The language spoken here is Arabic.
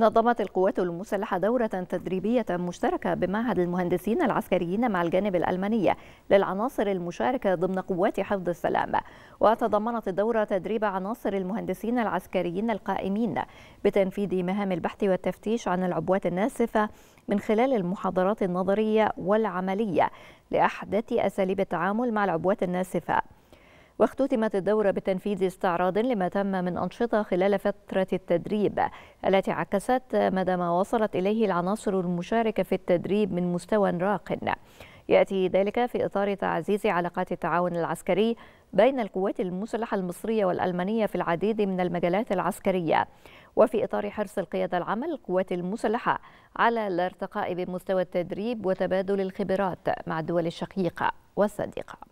نظمت القوات المسلحة دورة تدريبية مشتركة بمعهد المهندسين العسكريين مع الجانب الألماني للعناصر المشاركة ضمن قوات حفظ السلام وتضمنت الدورة تدريب عناصر المهندسين العسكريين القائمين بتنفيذ مهام البحث والتفتيش عن العبوات الناسفة من خلال المحاضرات النظرية والعملية لأحدث أساليب التعامل مع العبوات الناسفة واختتمت الدورة بتنفيذ استعراض لما تم من أنشطة خلال فترة التدريب التي عكست مدى ما وصلت إليه العناصر المشاركة في التدريب من مستوى راق يأتي ذلك في إطار تعزيز علاقات التعاون العسكري بين القوات المسلحة المصرية والألمانية في العديد من المجالات العسكرية وفي إطار حرص القيادة العامة للقوات المسلحة على الارتقاء بمستوى التدريب وتبادل الخبرات مع الدول الشقيقة والصديقة